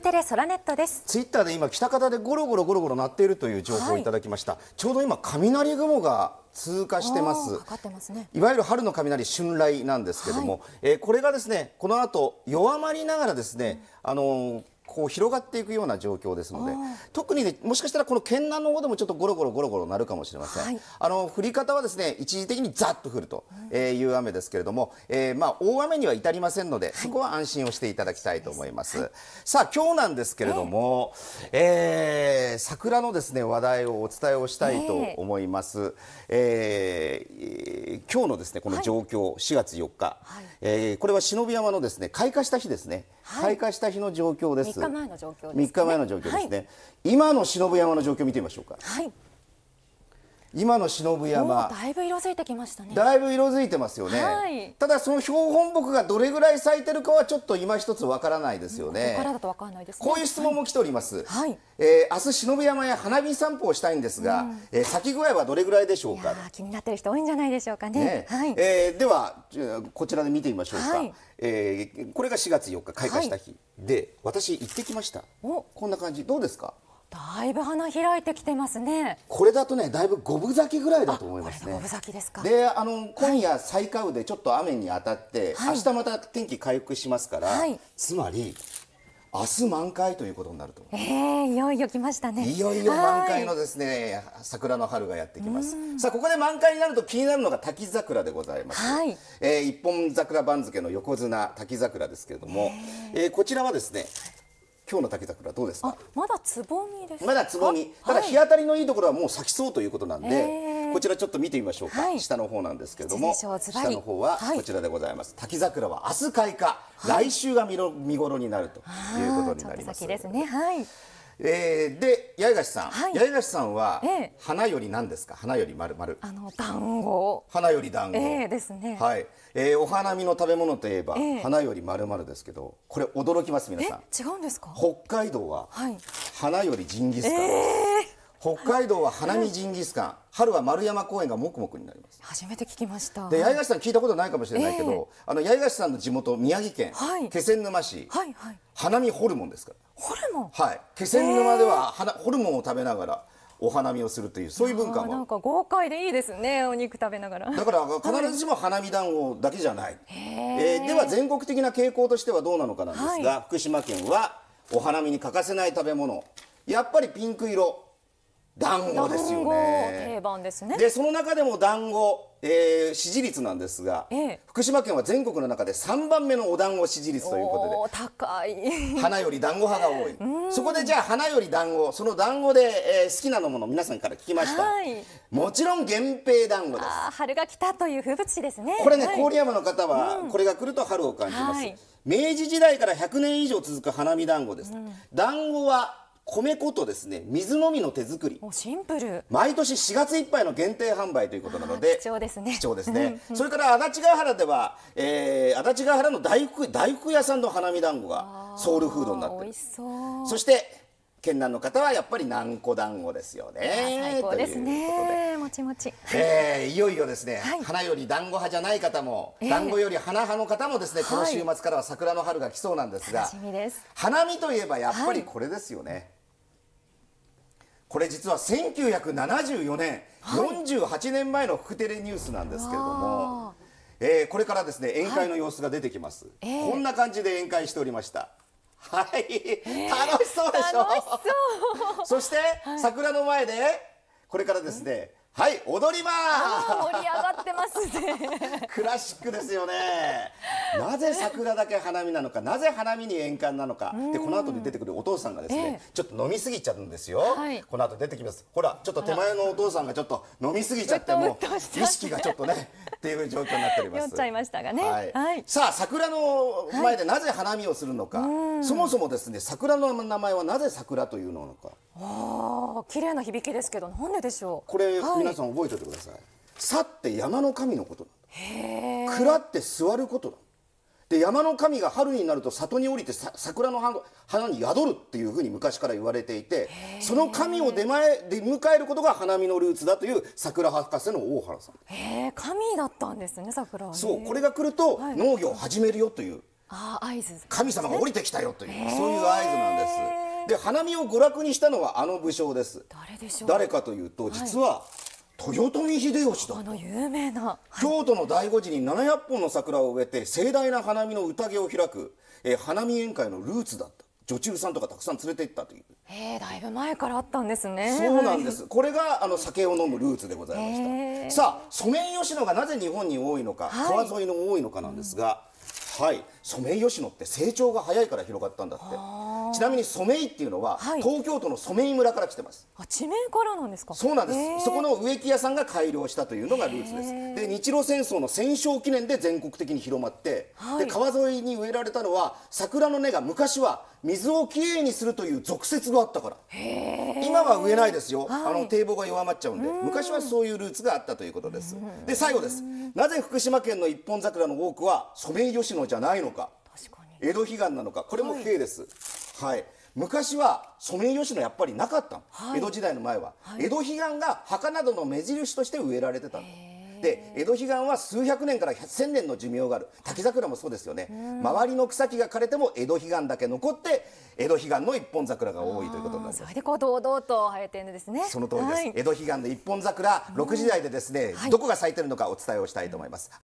テレソラネットですツイッターで今北方でゴロゴロゴロゴロ鳴っているという情報をいただきました、はい、ちょうど今雷雲が通過してますかかます、ね、いわゆる春の雷春雷なんですけども、はい、えー、これがですねこの後弱まりながらですね、うん、あのーこう広がっていくような状況ですので特に、ね、もしかしたらこの県南の方でもちょっとゴロゴロゴロゴロなるかもしれません、はい、あの降り方はですね一時的にざっと降るという雨ですけれども、うえー、まあ、大雨には至りませんので、はい、そこは安心をしていただきたいと思います、はい、さあ今日なんですけれども、えー、えー、桜のですね話題をお伝えをしたいと思います、ええー、今日のですねこの状況、4月4日、えこれは忍び山のですね開花した日ですね、開花した日の状況です3日前の状況ですね、ね、今の忍山の状況見てみましょうか。はい今の忍山だいぶ色づいてきましたねだいぶ色づいてますよね、はい、ただその標本木がどれぐらい咲いてるかはちょっと今一つわからないですよね、うん、ここねこういう質問も来ております、はい、えー、明日忍山や花火散歩をしたいんですが、うん、えー、咲き具合はどれぐらいでしょうか気になってる人多いんじゃないでしょうかね、ね、はい、えー、ではこちらで見てみましょうか、はい、えー、これが4月4日開花した日、はい、で私行ってきましたおこんな感じどうですかだいぶ花開いてきてますねこれだとねだいぶ五分咲きぐらいだと思いますね五分咲きですかであの今夜最下部でちょっと雨に当たって、はい、明日また天気回復しますから、はい、つまり明日満開ということになるとえー、いよいよ来ましたねいよいよ満開のですね桜の春がやってきますさあここで満開になると気になるのが滝桜でございます、はい、えー、一本桜番付の横綱滝桜ですけれども、えー、こちらはですね今日の竹桜どうですかまだつぼみですまだつぼみただ日当たりのいいところはもう咲きそうということなんで、こちらちょっと見てみましょうか、はい、下の方なんですけれども下の方はこちらでございます、はい、滝桜は明日開花、はい、来週が見ろ見頃になるということになります、ね、はいえー、で八重樫さん、はい、八重樫さんは、ええ、花より何ですか花よりまるまるあの団子花より団子、えー、ですねはい、えー、お花見の食べ物といえば、え、花よりまるまるですけどこれ驚きます皆さん違うんですか北海道は、はい、花よりジンギスカン、えー北海道は花見ジンギスカン、はい、春は丸山公園がもくもくになります初めて聞きましたで八重樫さん聞いたことないかもしれないけど、えー、あの八重樫さんの地元宮城県、はい、気仙沼市、はいはい、花見ホルモンですからホルモンはい気仙沼ではえー、ホルモンを食べながらお花見をするというそういう文化もなんか豪快でいいですねお肉食べながらだから 必ずしも花見団子だけじゃない、はい、えー、では全国的な傾向としてはどうなのかなんですが、はい、福島県はお花見に欠かせない食べ物やっぱりピンク色団子ですよね定番ですねでその中でも団子、えー、支持率なんですが、ええ、福島県は全国の中で3番目のお団子支持率ということで高い花より団子派が多い そこでじゃあ花より団子その団子で、えー、好きなのもの皆さんから聞きました、はい、もちろん源平団子です春が来たという風物詩ですねこれね、はい、郡山の方は、これが来ると春を感じます、はい、明治時代から100年以上続く花見団子です、うん、団子は米粉とですね水のみの手作りシンプル毎年4月いっぱいの限定販売ということなので貴重ですね貴重ですねそれから足立ヶ原では、えー、足立ヶ原の大福大福屋さんの花見団子がソウルフードになってるそそして県南の方はやっぱり南湖団子ですよね。最高ですね。もちもち。えー、いよいよですね、はい、花より団子派じゃない方も、えー、団子より花派の方もですね、この週末からは桜の春が来そうなんですが、はい、花見といえばやっぱりこれですよね。はいこれ実は1974年、はい、48年前のフクテレニュースなんですけれども、えー、これからですね宴会の様子が出てきます、はいこんな感じで宴会しておりましたはい、楽しそうでしょ楽しそうそして、はい、桜の前でこれからですね、はい踊ります盛り上がってますね クラシックですよねなぜ桜だけ花見なのかなぜ花見に円環なのかでこの後に出てくるお父さんがですね、ちょっと飲みすぎちゃうんですよ、はい、この後出てきますほらちょっと手前のお父さんがちょっと飲みすぎちゃってもう意識がちょっとねっていう状況になっております、ねはいはい、さあ桜の前でなぜ花見をするのか、そもそもですね桜の名前はなぜ桜というのかああ綺麗な響きですけどなんででしょうこれ、皆さん覚えておいてくださいさって山の神のことなんだら」って座ることなんだで山の神が春になると里に降りてさ桜の花に宿るっていうふうに昔から言われていてその神を出前で迎えることが花見のルーツだという桜博士の大原さんへえ神だったんですね桜は、ね、そうこれが来ると農業を始めるよという、はい、あ合図、神様が降りてきたよというそういう合図なんですで花見を娯楽にしたのはあの武将です誰でしょう誰かというと実は、はい豊臣秀吉だあの有名な、はい、京都の醍醐寺に700本の桜を植えて盛大な花見の宴を開く、えー、花見宴会のルーツだった女中さんとかたくさん連れて行ったというえだいぶ前からあったんですねそうなんですこれがあの酒を飲むルーツでございました、さあソメイヨシノがなぜ日本に多いのか、はい、川沿いの多いのかなんですが、うん、はいソメイヨシノって成長が早いから広がったんだってちなみにソメイっていうのは、はい、東京都のソメイ村から来てますあ地名からなんですかそうなんですそこの植木屋さんが改良したというのがルーツですで日露戦争の戦勝記念で全国的に広まって、はい、で川沿いに植えられたのは桜の根が昔は水をきれいにするという俗説があったから今は植えないですよ、はい、あの堤防が弱まっちゃうんで昔はそういうルーツがあったということですで最後ですなぜ福島県の一本桜の多くはソメイヨシノじゃないのか江戸悲願なのかこれも K です、はいはい昔はソメイヨシノやっぱりなかったの、はい、江戸時代の前は、はい、江戸彼岸が墓などの目印として植えられてたので江戸彼岸は数百年から千年の寿命がある滝桜もそうですよね、周りの草木が枯れても江戸彼岸だけ残って江戸彼岸の一本桜が多いということになりますそれでこう堂々と生えてるんですねその通りです、はい、江戸彼岸の一本桜6時台でですね、どこが咲いてるのかお伝えをしたいと思います、